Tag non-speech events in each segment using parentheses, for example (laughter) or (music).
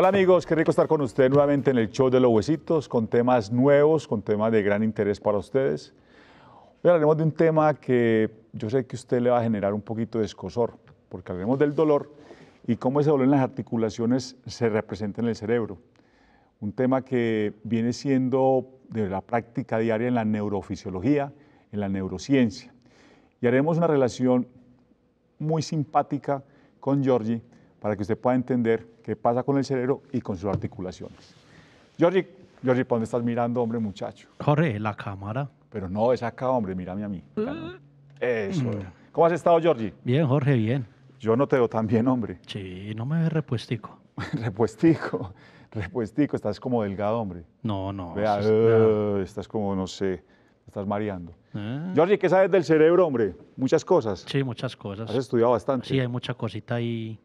Hola amigos, qué rico estar con ustedes nuevamente en el show de los huesitos, con temas nuevos, con temas de gran interés para ustedes. Hoy hablaremos de un tema que yo sé que a usted le va a generar un poquito de escosor, porque hablaremos del dolor y cómo ese dolor en las articulaciones se representa en el cerebro. Un tema que viene siendo de la práctica diaria en la neurofisiología, en la neurociencia. Y haremos una relación muy simpática con Giorgi, para que usted pueda entender qué pasa con el cerebro y con sus articulaciones. Jorge, ¿para dónde estás mirando, hombre, muchacho? Jorge, la cámara. Pero no, es acá, hombre, mírame a mí. Mm. Eso. Mm. ¿Cómo has estado, Jorge? Bien, Jorge, bien. Yo no te veo tan bien, hombre. Sí, no me ves repuestico. (laughs) repuestico, repuestico, estás como delgado, hombre. No, no. Eh, estás como, no sé, estás mareando. Ah. Jorge, ¿qué sabes del cerebro, hombre? Muchas cosas. Sí, muchas cosas. Has estudiado bastante. Sí, hay mucha cosita ahí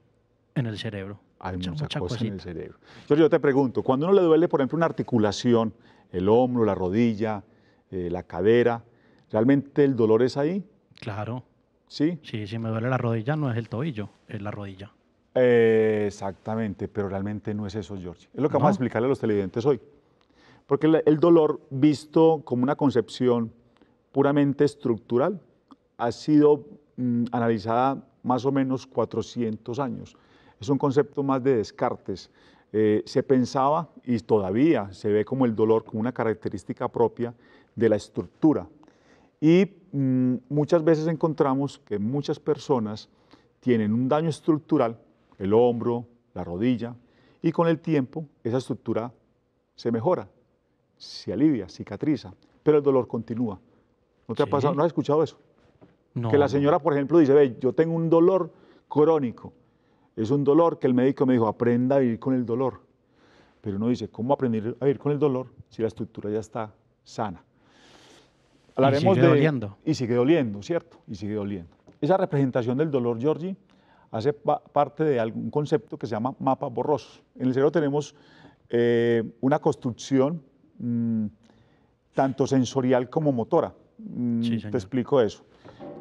en el cerebro. Hay muchas cosas en el cerebro. Yo, yo te pregunto, cuando uno le duele, por ejemplo, una articulación, el hombro, la rodilla, eh, la cadera, ¿realmente el dolor es ahí? Claro. ¿Sí? Sí, si me duele la rodilla no es el tobillo, es la rodilla. exactamente, pero realmente no es eso, George. Es lo que vamos a explicarle a los televidentes hoy. Porque el, dolor, visto como una concepción puramente estructural, ha sido mm, analizada más o menos 400 años es un concepto más de Descartes. Eh, se pensaba y todavía se ve como el dolor como una característica propia de la estructura. Y mm, muchas veces encontramos que muchas personas tienen un daño estructural, el hombro, la rodilla, y con el tiempo esa estructura se mejora, se alivia, cicatriza, pero el dolor continúa. ¿No te ha pasado? ¿No has escuchado eso? Que la señora, por ejemplo, dice, ve, yo tengo un dolor crónico es un dolor que el médico me dijo, aprenda a vivir con el dolor. Pero uno dice, ¿cómo aprender a vivir con el dolor si la estructura ya está sana? Hablaremos y sigue de, doliendo. Y sigue doliendo, ¿cierto? Y sigue doliendo. Esa representación del dolor, Georgie, hace parte de algún concepto que se llama mapa borroso. En el cerebro tenemos eh, una construcción mm, tanto sensorial como motora. Mm, te explico eso.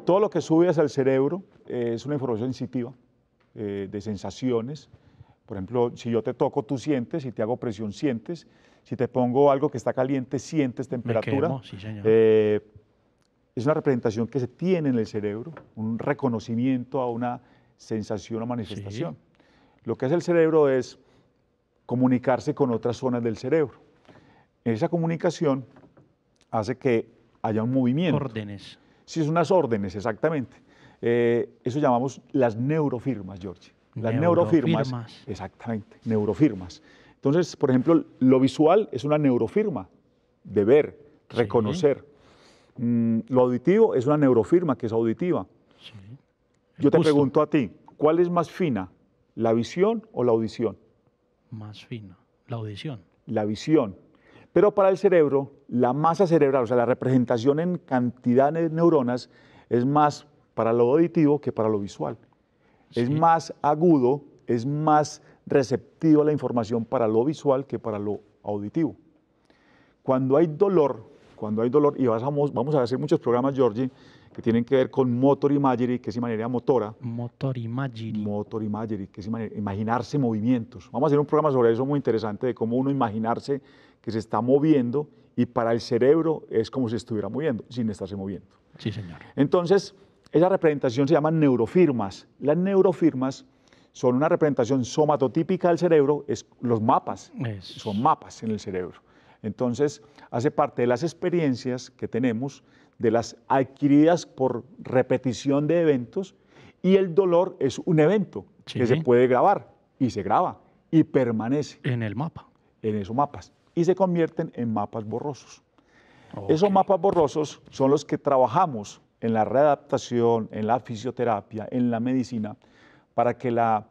Todo lo que sube hacia el cerebro eh, es una información sensitiva eh, de sensaciones. Por ejemplo, si yo te toco, tú sientes, si te hago presión, sientes, si te pongo algo que está caliente, sientes temperatura. Eh, es una representación que se tiene en el cerebro, un reconocimiento a una sensación o manifestación. Lo que hace el cerebro es comunicarse con otras zonas del cerebro. Esa comunicación hace que haya un movimiento. Órdenes. Sí, son unas órdenes, exactamente. Eh, eso llamamos las neurofirmas, George. Las neurofirmas, Exactamente, neurofirmas. Entonces, por ejemplo, lo visual es una neurofirma, de ver, reconocer. Mm, lo auditivo es una neurofirma que es auditiva. Yo te pregunto a ti, ¿cuál es más fina, la visión o la audición? Más fina, la audición. La visión. Pero para el cerebro, la masa cerebral, o sea, la representación en cantidad de neuronas, es más para lo auditivo que para lo visual. Es más agudo, es más receptivo a la información para lo visual que para lo auditivo. Cuando hay dolor, cuando hay dolor, y vamos, a hacer muchos programas, George que tienen que ver con motor imagery, que es imaginaria motora. Motor imagery. Motor imagery, que es imaginarse movimientos. Vamos a hacer un programa sobre eso muy interesante, de cómo uno imaginarse que se está moviendo y para el cerebro es como si estuviera moviendo, sin estarse moviendo. Sí, señor. Entonces, esa representación se llama neurofirmas. Las neurofirmas son una representación somatotípica del cerebro, es los mapas, son mapas en el cerebro. Entonces, hace parte de las experiencias que tenemos, de las adquiridas por repetición de eventos, y el dolor es un evento que se puede grabar, y se graba, y permanece. En el mapa. En esos mapas, y se convierten en mapas borrosos. Esos mapas borrosos son los que trabajamos en la readaptación, en la fisioterapia, en la medicina, para que la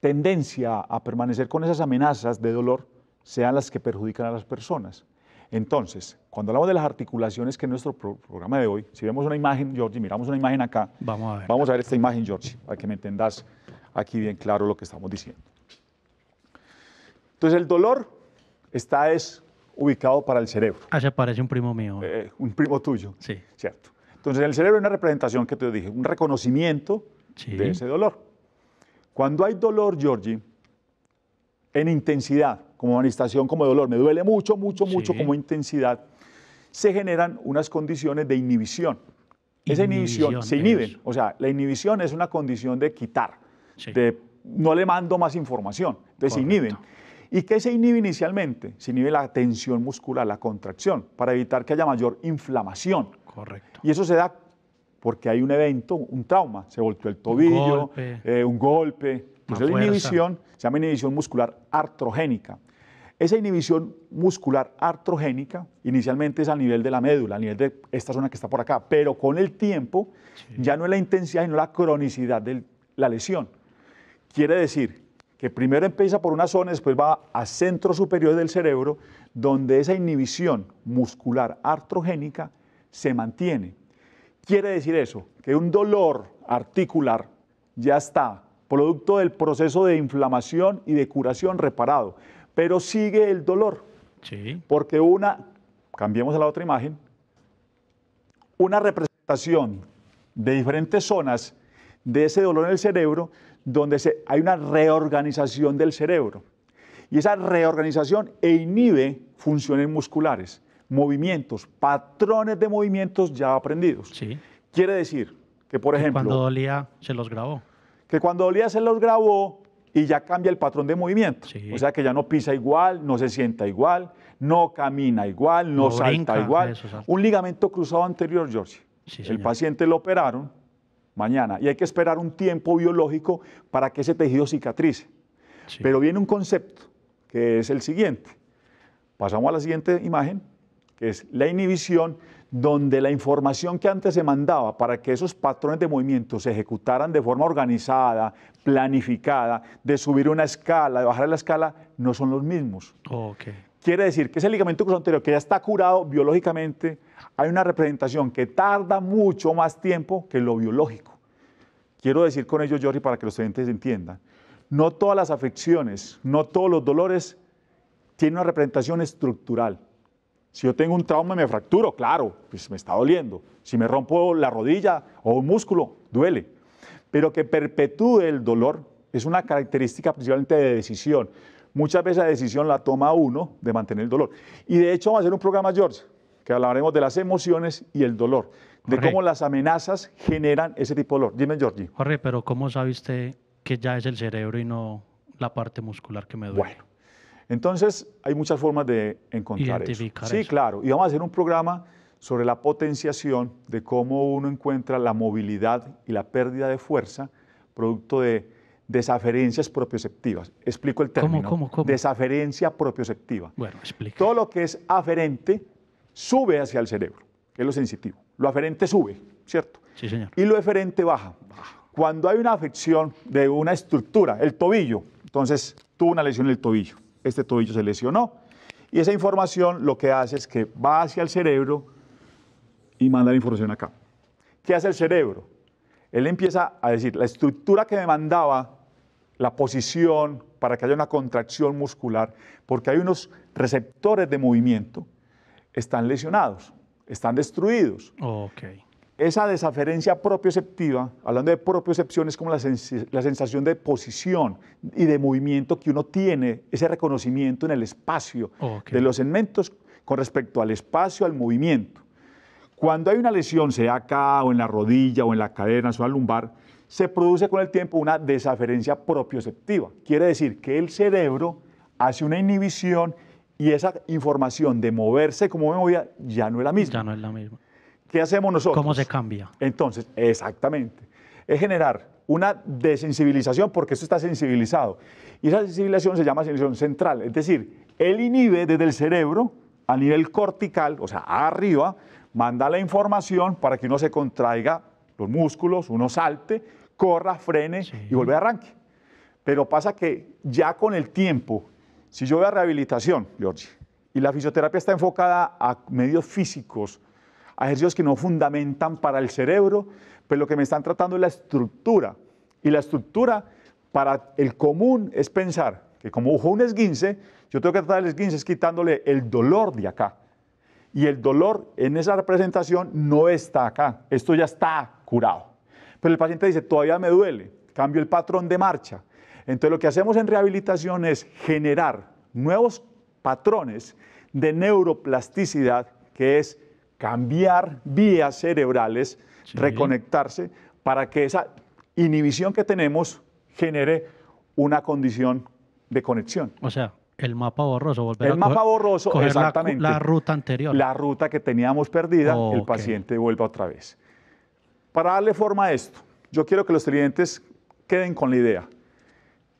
tendencia a permanecer con esas amenazas de dolor sean las que perjudican a las personas. Entonces, cuando hablamos de las articulaciones, que es nuestro programa de hoy, si vemos una imagen, Georgie, miramos una imagen acá. Vamos a ver. Vamos a ver esta imagen, Georgie, para que me entendas aquí bien claro lo que estamos diciendo. Entonces, el dolor está es ubicado para el cerebro. Ah, se parece un primo mío. Eh, un primo tuyo. Sí. Cierto. Entonces, el cerebro es una representación que te dije, un reconocimiento de ese dolor. Cuando hay dolor, Georgie, en intensidad, como manifestación, como dolor, me duele mucho, mucho, mucho, como intensidad, se generan unas condiciones de inhibición. Esa inhibición, se inhiben. O sea, la inhibición es una condición de quitar, de no le mando más información. Entonces se inhiben. ¿Y qué se inhibe inicialmente? Se inhibe la tensión muscular, la contracción, para evitar que haya mayor inflamación. Correcto. Y eso se da porque hay un evento, un trauma, se volteó el tobillo, eh, un golpe. Eh, la inhibición se llama inhibición muscular artrogénica. Esa inhibición muscular artrogénica inicialmente es a nivel de la médula, a nivel de esta zona que está por acá, pero con el tiempo ya no es la intensidad, sino la cronicidad de la lesión. Quiere decir que primero empieza por una zona, después va a centro superior del cerebro, donde esa inhibición muscular artrogénica se mantiene. Quiere decir eso, que un dolor articular ya está, producto del proceso de inflamación y de curación reparado, pero sigue el dolor. Sí. Porque una, cambiemos a la otra imagen, una representación de diferentes zonas de ese dolor en el cerebro donde hay una reorganización del cerebro. Y esa reorganización e inhibe funciones musculares, movimientos, patrones de movimientos ya aprendidos. Sí. Quiere decir que, por ejemplo... Cuando dolía, se los grabó. Que cuando dolía, se los grabó y ya cambia el patrón de movimiento. O sea que ya no pisa igual, no se sienta igual, no camina igual, no, salta igual. Un ligamento cruzado anterior, George. Sí, el paciente lo operaron mañana. Y hay que esperar un tiempo biológico para que ese tejido cicatrice. Pero viene un concepto que es el siguiente. Pasamos a la siguiente imagen, que es la inhibición, donde la información que antes se mandaba para que esos patrones de movimiento se ejecutaran de forma organizada, planificada, de subir una escala, de bajar la escala, no son los mismos. okay. Quiere decir que ese ligamento anterior que ya está curado biológicamente, hay una representación que tarda mucho más tiempo que lo biológico. Quiero decir con ello, Jorge, para que los oyentes entiendan, no todas las afecciones, no todos los dolores tienen una representación estructural. Si yo tengo un trauma y me fracturo, claro, pues me está doliendo. Si me rompo la rodilla o un músculo, duele. Pero que perpetúe el dolor es una característica principalmente de decisión. Muchas veces la decisión la toma uno de mantener el dolor. Y de hecho vamos a hacer un programa, George, que hablaremos de las emociones y el dolor, de cómo las amenazas generan ese tipo de dolor. Dime, Georgie. Jorge, pero ¿cómo sabe usted que ya es el cerebro y no la parte muscular que me duele? Bueno, entonces hay muchas formas de encontrar Identificar eso. Sí, claro. Y vamos a hacer un programa sobre la potenciación de cómo uno encuentra la movilidad y la pérdida de fuerza producto de desaferencias propioceptivas. Explico el término. Desaferencia propioceptiva. Bueno, explico. Todo lo que es aferente sube hacia el cerebro, que es lo sensitivo. Lo aferente sube, ¿cierto? Sí, señor. Y lo eferente baja. Cuando hay una afección de una estructura, el tobillo, entonces tuvo una lesión en el tobillo, este tobillo se lesionó, y esa información lo que hace es que va hacia el cerebro y manda la información acá. ¿Qué hace el cerebro? Él empieza a decir, la estructura que me mandaba la posición para que haya una contracción muscular, porque hay unos receptores de movimiento, están lesionados, están destruidos. Esa desaferencia propioceptiva, hablando de propiocepción, es como la, sensación de posición y de movimiento que uno tiene, ese reconocimiento en el espacio de los segmentos con respecto al espacio, al movimiento. Cuando hay una lesión, sea acá o en la rodilla o en la cadena, o en la lumbar, se produce con el tiempo una desaferencia propioceptiva. Quiere decir que el cerebro hace una inhibición y esa información de moverse como me movía ya no es la misma. Ya no es la misma. ¿Qué hacemos nosotros? ¿Cómo se cambia? Entonces, exactamente. Es generar una desensibilización porque esto está sensibilizado. Y esa sensibilización se llama sensibilización central. Es decir, él inhibe desde el cerebro a nivel cortical, o sea, arriba, manda la información para que uno se contraiga los músculos, uno salte, corra, frene y vuelve a arranque. Pero pasa que ya con el tiempo, si yo veo a rehabilitación, George, y la fisioterapia está enfocada a medios físicos, a ejercicios que no fundamentan para el cerebro, pero pues lo que me están tratando es la estructura. Y la estructura para el común es pensar que como hubo un esguince, yo tengo que tratar el esguince es quitándole el dolor de acá. Y el dolor en esa representación no está acá, esto ya está pero el paciente dice, todavía me duele, cambio el patrón de marcha. Entonces lo que hacemos en rehabilitación es generar nuevos patrones de neuroplasticidad, que es cambiar vías cerebrales, reconectarse, para que esa inhibición que tenemos genere una condición de conexión. O sea, el mapa borroso, el a mapa borroso, exactamente. La, ruta anterior. La ruta que teníamos perdida, el paciente vuelve otra vez. Para darle forma a esto, yo quiero que los clientes queden con la idea.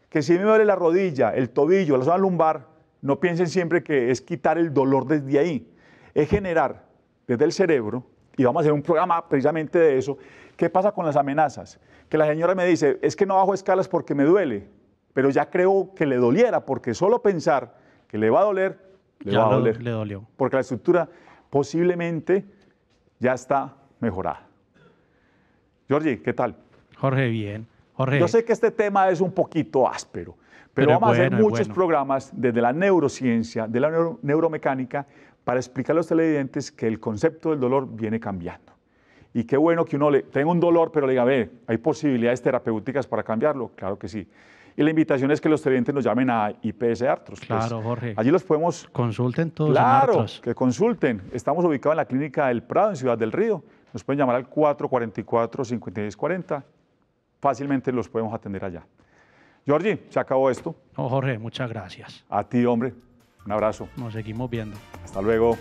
Que si me duele la rodilla, el tobillo, la zona lumbar, no piensen siempre que es quitar el dolor desde ahí. Es generar desde el cerebro, y vamos a hacer un programa precisamente de eso, ¿qué pasa con las amenazas? Que la señora me dice, es que no bajo escalas porque me duele, pero ya creo que le doliera, porque solo pensar que le va a doler, le va a doler. Porque la estructura posiblemente ya está mejorada. Jorge, ¿qué tal? Jorge, bien. Jorge. Yo sé que este tema es un poquito áspero, pero, vamos a hacer muchos programas desde la neurociencia, de la neuromecánica, para explicar a los televidentes que el concepto del dolor viene cambiando. Y qué bueno que uno le tenga un dolor, pero le diga, ve, ¿hay posibilidades terapéuticas para cambiarlo? Claro que sí. Y la invitación es que los televidentes nos llamen a IPS Artros. Pues. Claro, Jorge. Allí los podemos... Consulten todos. Claro, que consulten. Estamos ubicados en la clínica del Prado, en Ciudad del Río nos pueden llamar al 444-5640. Fácilmente los podemos atender allá. Georgie, se acabó esto. No, Jorge, muchas gracias. A ti, hombre. Un abrazo. Nos seguimos viendo. Hasta luego.